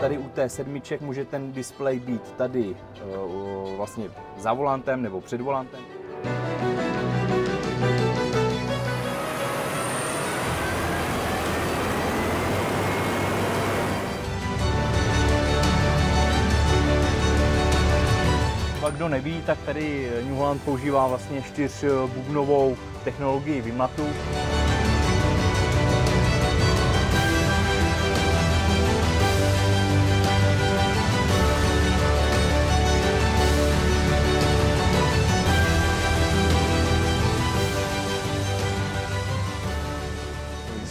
Tady u té sedmiček může ten displej být tady eh, vlastně za volantem nebo před volantem. Pak kdo neví, tak tady New Holland používá vlastně čtyřbubnovou eh, technologii Vimatu.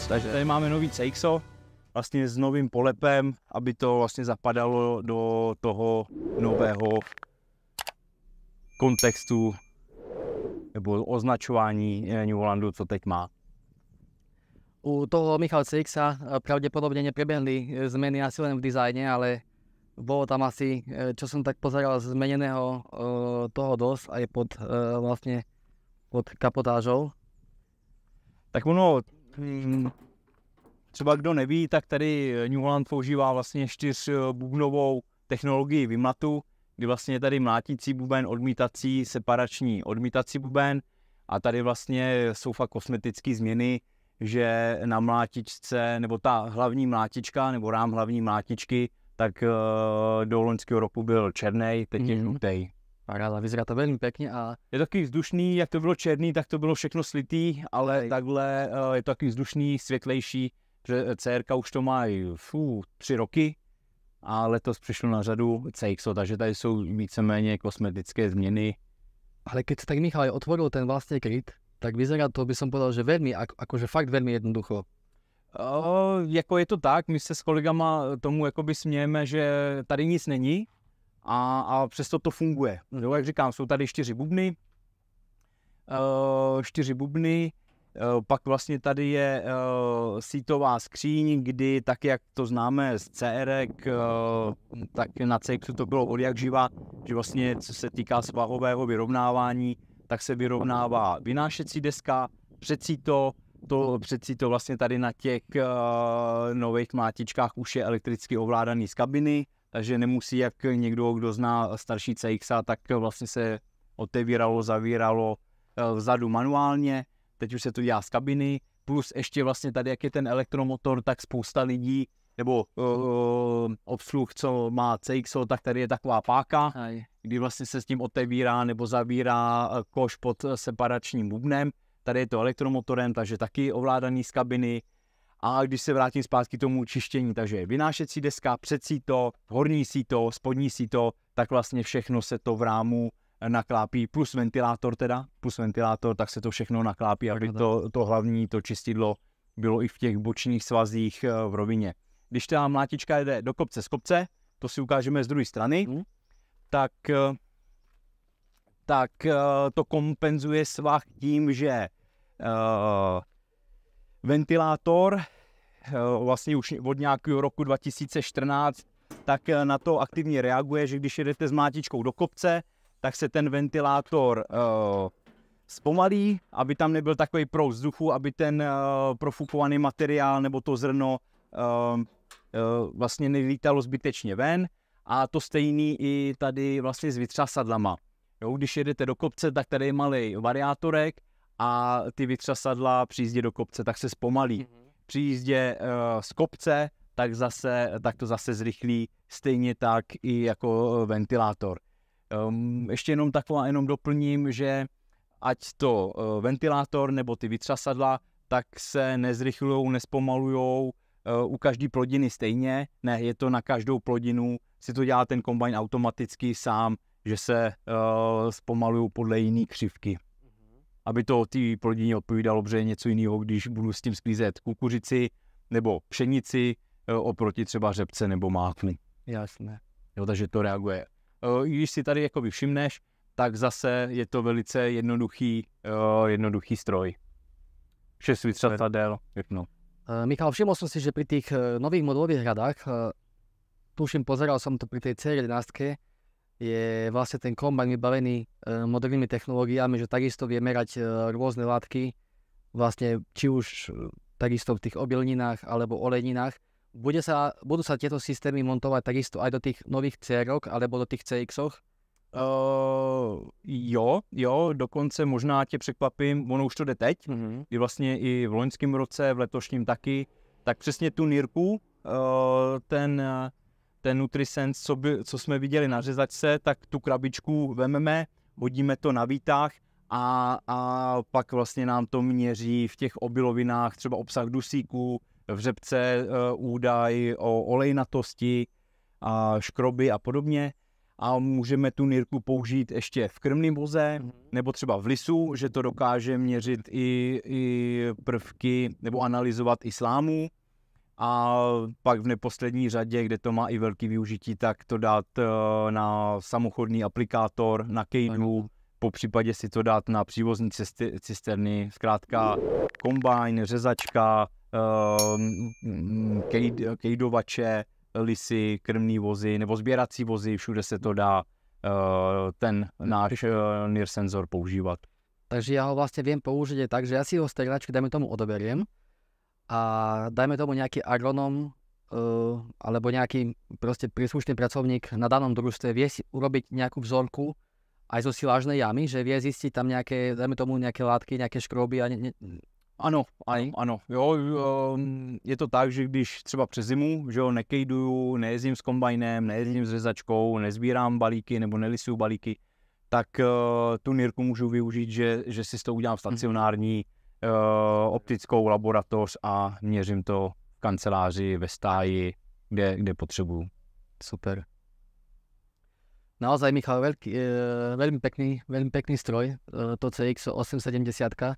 Takže tady máme nový CXO, vlastně s novým polepem, aby to vlastně zapadalo do toho nového kontextu nebo označování New Hollandu, co teď má. U toho Michal CX eh, pravděpodobně nepreběhly eh, změny asi len v designě, ale bylo tam asi, eh, co jsem tak pozeral, změněného toho a je pod vlastně pod kapotážou. Tak ono, Mm, třeba kdo neví, tak tady eh, New Holland používá vlastně čtyřbubnovou eh, technologii vymlatu, kdy vlastně tady mlátící buben, odmítací, separační, odmítací buben a tady vlastně jsou fakt kosmetické změny, že na mlátičce, nebo ta hlavní mlátička, nebo rám hlavní mlátičky, tak eh, do loňského roku byl černý, teď je mhm. žlutý. Mm-hmm paráda, vyzerá to velmi pěkně a... Je to takový vzdušný, jak to bylo černý, tak to bylo všechno slitý, ale Aj. takhle uh, je to takový vzdušný, světlejší, že eh, CRK už to má fů, tři roky a letos přišlo na řadu CXO, takže tady jsou víceméně kosmetické změny. Ale když tak Michal otvoril ten vlastně kryt, tak vyzerá to, by som povedal, že velmi, akože fakt velmi jednoducho. O, jako je to tak, my se s kolegama tomu jakoby smějeme, že tady nic není, a, a přesto to funguje. Jo, jak říkám, jsou tady čtyři bubny, uh, čtyři bubny, uh, pak vlastně tady je uh, sítová skříň, kdy tak, jak to známe z cr uh, e tak na cx to bylo od jak živa, že vlastně co se týká svahového vyrovnávání, tak se vyrovnává vynášecí deska, přecí to to přeci to vlastně tady na těch uh, nových mátičkách už je elektricky ovládaný z kabiny, takže nemusí jak někdo, kdo zná starší CX, tak vlastně se otevíralo, zavíralo eh, vzadu manuálně, teď už se to dělá z kabiny, plus ještě vlastně tady, jak je ten elektromotor, tak spousta lidí, nebo uh, obsluh, co má CX, tak tady je taková páka, Aj. kdy vlastně se s tím otevírá nebo zavírá koš pod separačním bubnem, tady je to elektromotorem, takže taky ovládaný z kabiny, a když se vrátím zpátky k tomu čištění, takže vynášecí deska, předsíto, horní síto, spodní síto, tak vlastně všechno se to v rámu naklápí, plus ventilátor teda, plus ventilátor, tak se to všechno naklápí, aby no to, to hlavní, to čistidlo bylo i v těch bočních svazích eh, v rovině. Když ta mlátička jde do kopce z kopce, to si ukážeme z druhé strany, mm. tak, eh, tak eh, to kompenzuje svah tím, že ventilátor, eh, vlastně už od nějakého roku 2014, tak eh, na to aktivně reaguje, že když jedete s mátičkou do kopce, tak se ten ventilátor uh, zpomalí, aby tam nebyl takový proud vzduchu, aby ten uh, profukovaný materiál nebo to zrno uh, uh, vlastně nevítalo zbytečně ven. A to stejný i tady vlastně s vytřasadlama. Jo, když jedete do kopce, tak tady je malý variátorek, a ty vytřasadla při jízdě do kopce tak se zpomalí. Mm-hmm. Při jízdě uh, z kopce tak, zase, tak to zase zrychlí, stejně tak i jako eh, ventilátor. Um, ještě jenom taková, jenom doplním, že ať to uh, ventilátor nebo ty vytřasadla, tak se nezrychlují, nespomalují uh, u každé plodiny stejně. Ne, je to na každou plodinu, si to dělá ten kombajn automaticky sám, že se uh, zpomalují podle jiné křivky aby to té plodině odpovídalo, protože je něco jiného, když budu s tím sklízet kukuřici nebo pšenici e, oproti třeba řepce nebo mákny. Jasné. Jo, takže to reaguje. E, I když si tady jako všimneš, tak zase je to velice jednoduchý, e, jednoduchý stroj. Šest vytřatadel, jedno. Michal, všiml jsem si, že při těch nových modelových radách, tuším, pozeral jsem to při té C11, je vlastne ten kombajn vybavený e, modernými technológiami, že takisto vie merať e, rôzne látky, vlastne či už e, takisto v tých obilninách alebo olejninách. Bude sa, budú sa tieto systémy montovať takisto aj do tých nových cr alebo do tých CX-och? Uh, jo, jo, dokonce možná tě překvapím, ono už to jde teď, mm-hmm. i vlastně i v loňském roce, v letošním taky, tak přesně tu nírku, uh, ten ten Nutrisense, co, by, co jsme viděli na řezačce, tak tu krabičku vememe, hodíme to na výtah a, a pak vlastně nám to měří v těch obilovinách třeba obsah dusíku, v řepce eh, údaj o olejnatosti, a škroby a podobně. A můžeme tu nírku použít ještě v krmném voze mhm. nebo třeba v lisu, že to dokáže měřit i, i prvky nebo analyzovat i slámu. A pak v neposlední řadě, kde to má i velký využití, tak to dát eh, na samochodný aplikátor, na kejnu, po případě si to dát na přívozní cisterny, zkrátka kombajn, řezačka, eh, kejdovače, lisy, krmní vozy nebo sběrací vozy, všude se to dá eh, ten náš NIR senzor používat. Takže já ho vlastně vím použít tak, že já si ho z té dáme tomu odoberiem, a dajme tomu nějaký agronom uh, alebo nějaký prostě príslušný pracovník na danom družstve vie si urobiť nějakou vzorku aj zo silážnej jamy, že vie zistiť tam nějaké, dajme tomu nějaké látky, nějaké škroby a ne, ne, ano, ano, ano. Jo, eh, je to tak, že když třeba přes zimu, že jo, nekejduju, nejezdím s kombajnem, nejezdím s řezačkou, nezbírám balíky nebo nelisuju balíky, tak eh, tu nírku můžu využít, že, že si to udělám mhm. stacionární Eh, optickou laboratoř a měřím to v kanceláři, ve stáji, kde, kde potřebuju. Super. No, naozaj, Michal, veľký, e, eh, veľmi, pekný, veľmi pekný stroj, e, to CX 870.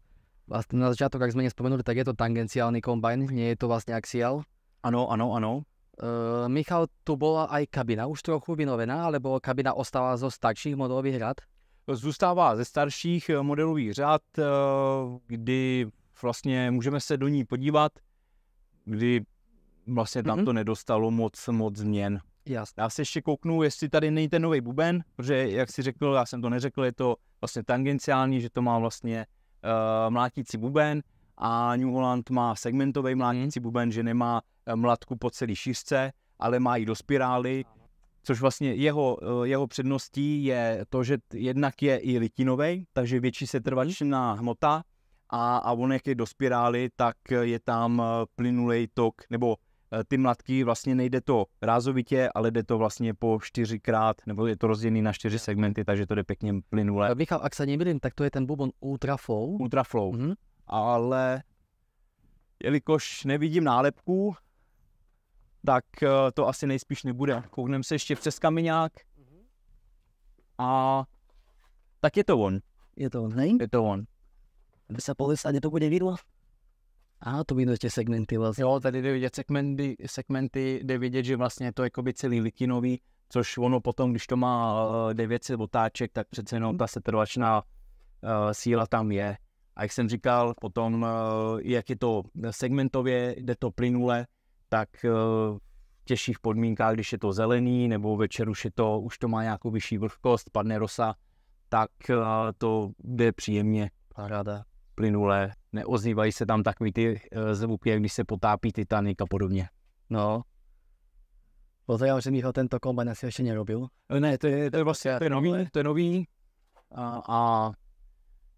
Vlastne na začiatok, ak sme nespomenuli, tak je to tangenciálny kombajn, nie je to vlastne axial. Áno, áno, áno. E, Michal, tu bola aj kabina už trochu vynovená, alebo kabina ostala zo starších modelových rad? zůstává ze starších eh, modelových řad, eh, kdy vlastně můžeme se do ní podívat, kdy vlastně tam mm-hmm. to nedostalo moc, moc změn. Jasne. Já se ještě kouknu, jestli tady není ten nový buben, protože jak si řekl, já jsem to neřekl, je to vlastně tangenciální, že to má vlastně uh, mlátící buben a New Holland má segmentový mlátící mm. buben, že nemá mlatku po celé šířce, ale má ji do spirály, což vlastně jeho, eh, jeho předností je to, že jednak je i litinový, takže větší setrvačná mhm. hmota a, a on jak je do spirály, tak je tam eh, plynulej tok, nebo eh, ty mladky vlastně nejde to rázovitě, ale jde to vlastně po čtyřikrát, nebo je to rozdělený na čtyři segmenty, takže to jde pěkně plynule. Michal, ak se nemýlím, tak to je ten bubon Ultra Flow, mm-hmm. ale jelikož nevidím nálepku, tak eh, to asi nejspíš nebude. Koukneme se ještě přes kamiňák. A tak je to on. Je to on, hej? Je to on. Aby se povysadě to bude vidlo. A to vidíte segmenty vlastně. Jo, tady jde vidět segmenty, segmenty, jde vidět, že vlastně to jako jakoby celý litinový, což ono potom, když to má 900 eh, otáček, tak přece jenom ta setrvačná uh, síla tam je. A jak jsem říkal, potom, jak je to segmentově, jde to plynule, tak eh, v těžších podmínkách, když je to zelený, nebo večer už, je to, už to má nějakou vyšší vlhkost, padne rosa, tak eh, to jde příjemně. Paráda. Plynulé. Neozývají se tam takový ty eh, zvuky, jak když se potápí Titanic a podobně. No, já, že Michal tento kombajn asi ještě nerobil. Ne, to je, to je vlastně to je nový, to je nový a, a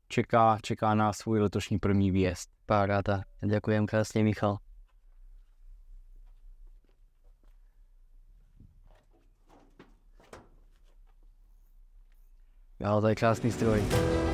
čeká, čeká na svůj letošní první výjezd. Paráda. Děkujem krásně, Michal. Jo, to je krásný stroj.